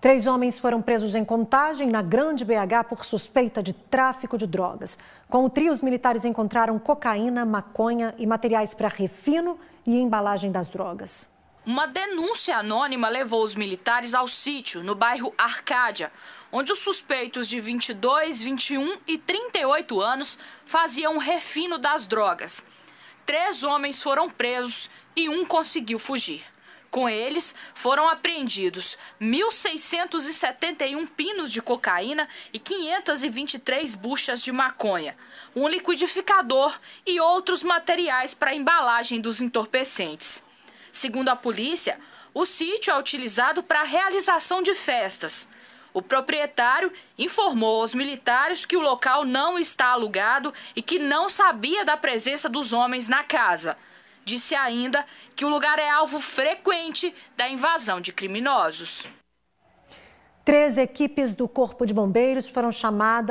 Três homens foram presos em contagem na Grande BH por suspeita de tráfico de drogas. Com o trio, os militares encontraram cocaína, maconha e materiais para refino e embalagem das drogas. Uma denúncia anônima levou os militares ao sítio, no bairro Arcádia, onde os suspeitos de 22, 21 e 38 anos faziam refino das drogas. Três homens foram presos e um conseguiu fugir. Com eles, foram apreendidos 1.671 pinos de cocaína e 523 buchas de maconha, um liquidificador e outros materiais para a embalagem dos entorpecentes. Segundo a polícia, o sítio é utilizado para a realização de festas. O proprietário informou aos militares que o local não está alugado e que não sabia da presença dos homens na casa. Disse ainda que o lugar é alvo frequente da invasão de criminosos. Três equipes do Corpo de Bombeiros foram chamadas.